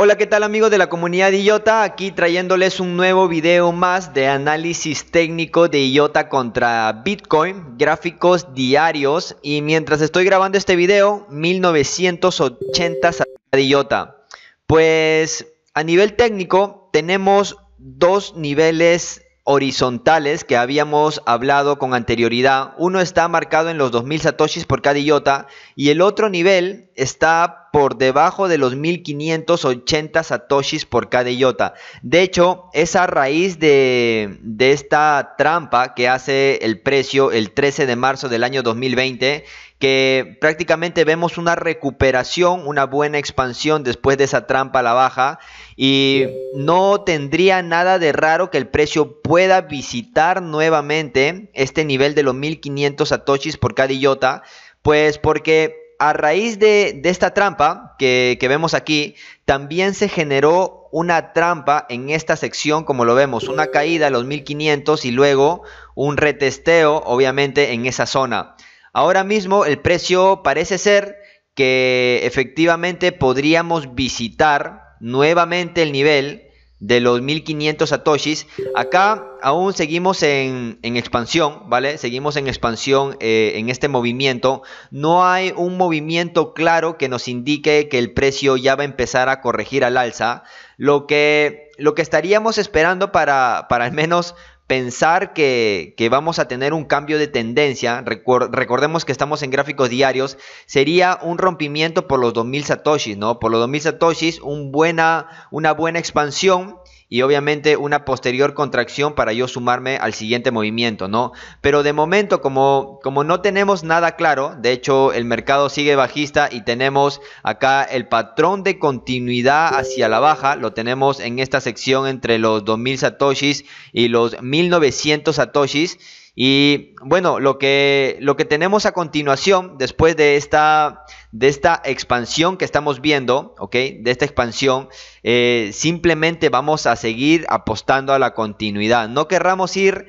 Hola, ¿qué tal amigos de la comunidad de IOTA? Aquí trayéndoles un nuevo video más de análisis técnico de IOTA contra Bitcoin, gráficos diarios y mientras estoy grabando este video, 1980 de IOTA. Pues a nivel técnico tenemos dos niveles horizontales que habíamos hablado con anterioridad. Uno está marcado en los 2000 satoshis por cada IOTA y el otro nivel está por debajo de los 1580 satoshis por cada iota. De hecho, es a raíz de, esta trampa que hace el precio el 13 de marzo del año 2020 que prácticamente vemos una recuperación, una buena expansión después de esa trampa a la baja y no tendría nada de raro que el precio pueda visitar nuevamente este nivel de los 1500 satoshis por cada iota, pues porque a raíz de, esta trampa que, que, vemos aquí, también se generó una trampa en esta sección, como lo vemos, una caída a los 1500 y luego un retesteo, obviamente, en esa zona. Ahora mismo el precio parece ser que efectivamente podríamos visitar nuevamente el nivel de los 1500 satoshis. Acá aún seguimos en, expansión, ¿vale? Seguimos en expansión eh, en este movimiento. No hay un movimiento claro que nos indique que el precio ya va a empezar a corregir al alza. Lo que, lo que estaríamos esperando para, para al menos pensar que, vamos a tener un cambio de tendencia, recordemos que estamos en gráficos diarios, sería un rompimiento por los 2000 satoshis, ¿no? Por los 2000 satoshis, una buena expansión y obviamente una posterior contracción para yo sumarme al siguiente movimiento, ¿no? Pero de momento, como, como no tenemos nada claro, de hecho el mercado sigue bajista y tenemos acá el patrón de continuidad hacia la baja, lo tenemos en esta sección entre los 2000 satoshis y los 1900 satoshis. Y bueno, lo que, lo que tenemos a continuación, después de esta, de esta expansión que estamos viendo, ¿ok? De esta expansión, eh, simplemente vamos a seguir apostando a la continuidad. No querramos ir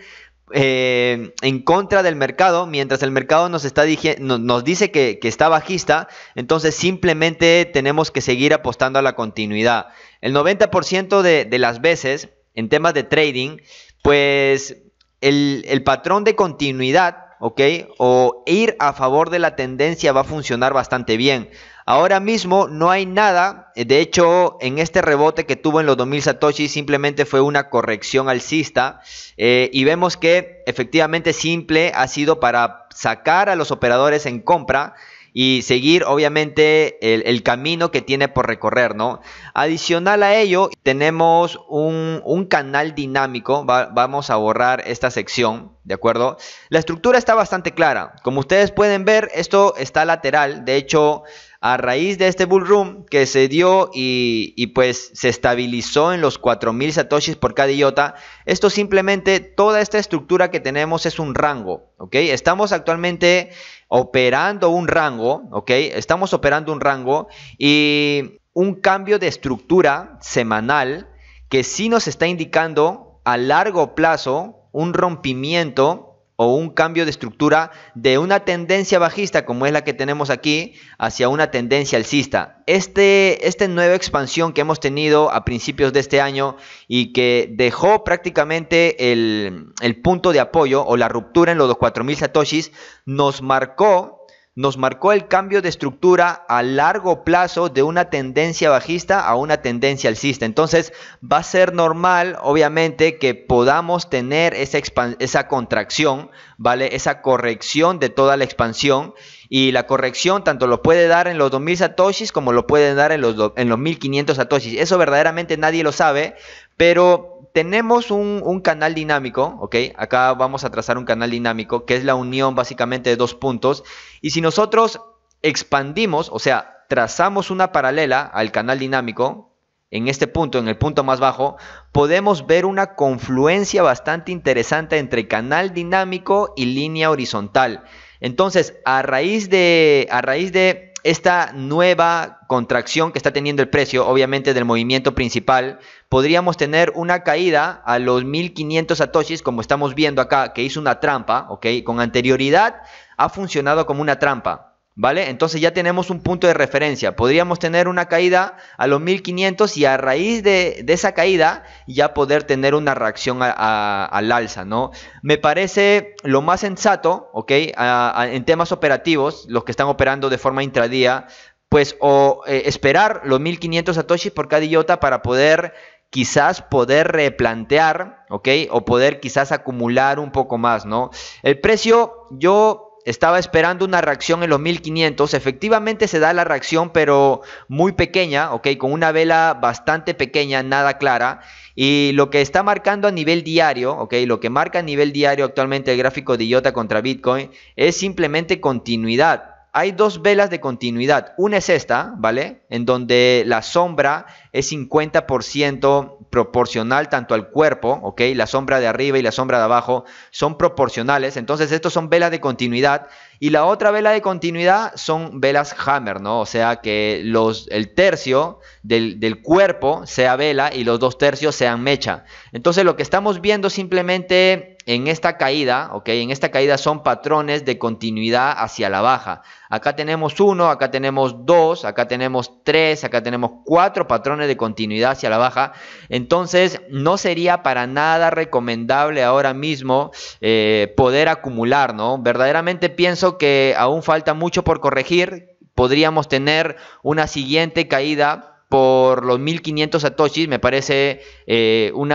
eh, en contra del mercado, mientras el mercado nos, está nos dice que, está bajista, entonces simplemente tenemos que seguir apostando a la continuidad. El 90% de, de, las veces en temas de trading, pues el, patrón de continuidad ¿ok? O ir a favor de la tendencia va a funcionar bastante bien. Ahora mismo no hay nada, eh, de hecho en este rebote que tuvo en los 2000 Satoshi simplemente fue una corrección alcista eh, y vemos que efectivamente simple ha sido para sacar a los operadores en compra y seguir obviamente el, camino que tiene por recorrer, ¿no? Adicional a ello, tenemos un, canal dinámico, vamos a borrar esta sección, ¿de acuerdo? La estructura está bastante clara, como ustedes pueden ver, esto está lateral, de hecho, a raíz de este bull que se dio y, y pues se estabilizó en los 4.000 satoshis por cada iota, esto simplemente, toda esta estructura que tenemos es un rango, ¿ok? Estamos actualmente operando un rango, ¿ok? Estamos operando un rango y un cambio de estructura semanal que sí nos está indicando a largo plazo un rompimiento o un cambio de estructura de una tendencia bajista como es la que tenemos aquí hacia una tendencia alcista. Este, esta nueva expansión que hemos tenido a principios de este año y que dejó prácticamente el, el punto de apoyo o la ruptura en los 4.000 satoshis nos marcó nos marcó el cambio de estructura a largo plazo de una tendencia bajista a una tendencia alcista. Entonces va a ser normal, obviamente, que podamos tener esa, esa contracción, ¿vale? Esa corrección de toda la expansión. Y la corrección tanto lo puede dar en los 2000 satoshis como lo puede dar en los, en los 1500 satoshis. Eso verdaderamente nadie lo sabe, pero tenemos un, canal dinámico, ¿ok? Acá vamos a trazar un canal dinámico, que es la unión básicamente de dos puntos. Y si nosotros expandimos, o sea, trazamos una paralela al canal dinámico, en este punto, en el punto más bajo, podemos ver una confluencia bastante interesante entre canal dinámico y línea horizontal. Entonces, a raíz de, a raíz de esta nueva contracción que está teniendo el precio, obviamente del movimiento principal, podríamos tener una caída a los 1500 satoshis, como estamos viendo acá, que hizo una trampa, ¿ok? Con anterioridad ha funcionado como una trampa. ¿vale? Entonces ya tenemos un punto de referencia. Podríamos tener una caída a los 1500 y a raíz de, esa caída ya poder tener una reacción al alza, ¿no? Me parece lo más sensato, ¿ok? en temas operativos, los que están operando de forma intradía, pues o eh, esperar los 1500 satoshis por cada iota para poder quizás poder replantear, ¿ok? O poder quizás acumular un poco más, ¿no? El precio, yo estaba esperando una reacción en los 1500. Efectivamente se da la reacción, pero muy pequeña, ¿ok? Con una vela bastante pequeña, nada clara. Y lo que está marcando a nivel diario, ¿ok? Lo que marca a nivel diario actualmente el gráfico de IOTA contra Bitcoin es simplemente continuidad hay dos velas de continuidad. Una es esta, ¿vale? En donde la sombra es 50% proporcional tanto al cuerpo, ¿ok? La sombra de arriba y la sombra de abajo son proporcionales. Entonces, estos son velas de continuidad. Y la otra vela de continuidad son velas hammer, ¿no? O sea que el tercio del cuerpo sea vela y los dos tercios sean mecha. Entonces, lo que estamos viendo simplemente en esta caída, ¿ok? En esta caída son patrones de continuidad hacia la baja. Acá tenemos uno, acá tenemos dos, acá tenemos tres, acá tenemos cuatro patrones de continuidad hacia la baja. Entonces, no sería para nada recomendable ahora mismo eh, poder acumular, ¿no? Verdaderamente pienso que aún falta mucho por corregir. Podríamos tener una siguiente caída por los 1500 satoshis me parece eh, un,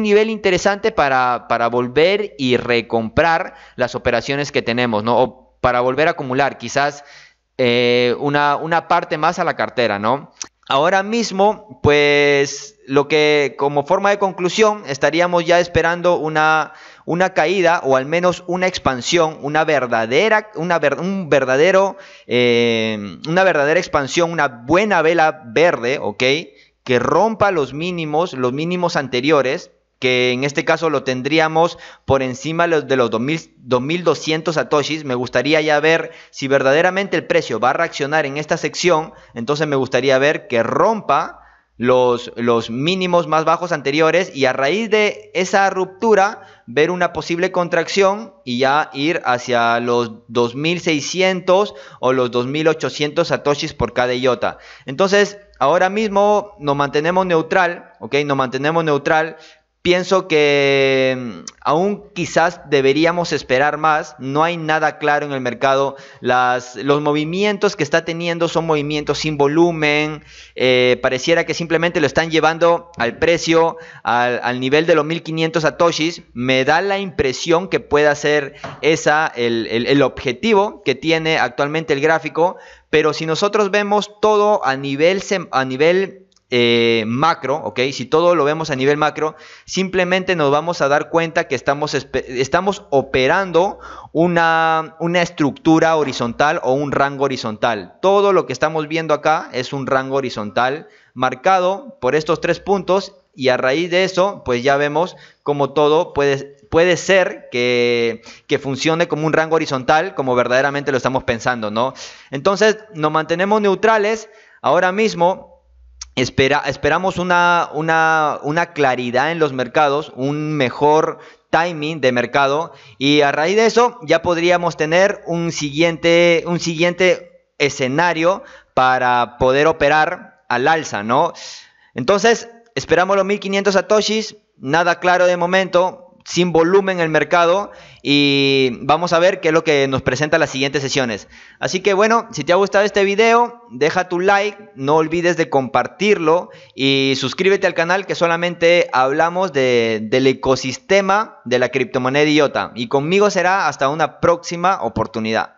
nivel interesante para, para, volver y recomprar las operaciones que tenemos, ¿no? O para volver a acumular quizás eh, una, una parte más a la cartera, ¿no? Ahora mismo, pues lo que como forma de conclusión estaríamos ya esperando una una caída o al menos una expansión, una verdadera, una, un verdadero, eh, una verdadera expansión, una buena vela verde, ¿ok? Que rompa los mínimos, los mínimos anteriores, que en este caso lo tendríamos por encima de los 2000, 2200 satoshis. Me gustaría ya ver si verdaderamente el precio va a reaccionar en esta sección. Entonces me gustaría ver que rompa los, los mínimos más bajos anteriores y a raíz de esa ruptura ver una posible contracción y ya ir hacia los 2600 o los 2800 satoshis por cada iota. Entonces, ahora mismo nos mantenemos neutral, ¿ok? Nos mantenemos neutral pienso que mm, aún quizás deberíamos esperar más, no hay nada claro en el mercado, Las, los movimientos que está teniendo son movimientos sin volumen, eh, pareciera que simplemente lo están llevando al precio, al, nivel de los 1500 satoshis, me da la impresión que pueda ser esa el, objetivo que tiene actualmente el gráfico, pero si nosotros vemos todo a nivel, a nivel eh, macro, ¿ok? Si todo lo vemos a nivel macro, simplemente nos vamos a dar cuenta que estamos, estamos operando una, una estructura horizontal o un rango horizontal. Todo lo que estamos viendo acá es un rango horizontal marcado por estos tres puntos y a raíz de eso, pues ya vemos cómo todo puede, puede ser que, que, funcione como un rango horizontal, como verdaderamente lo estamos pensando, ¿no? Entonces, nos mantenemos neutrales ahora mismo Espera, esperamos una, una, una claridad en los mercados, un mejor timing de mercado y a raíz de eso ya podríamos tener un siguiente, un siguiente escenario para poder operar al alza, ¿no? Entonces, esperamos los 1500 satoshis, nada claro de momento, sin volumen en el mercado y vamos a ver qué es lo que nos presenta las siguientes sesiones. Así que bueno, si te ha gustado este video, deja tu like, no olvides de compartirlo y suscríbete al canal que solamente hablamos del ecosistema de la criptomoneda idiota. Y conmigo será hasta una próxima oportunidad.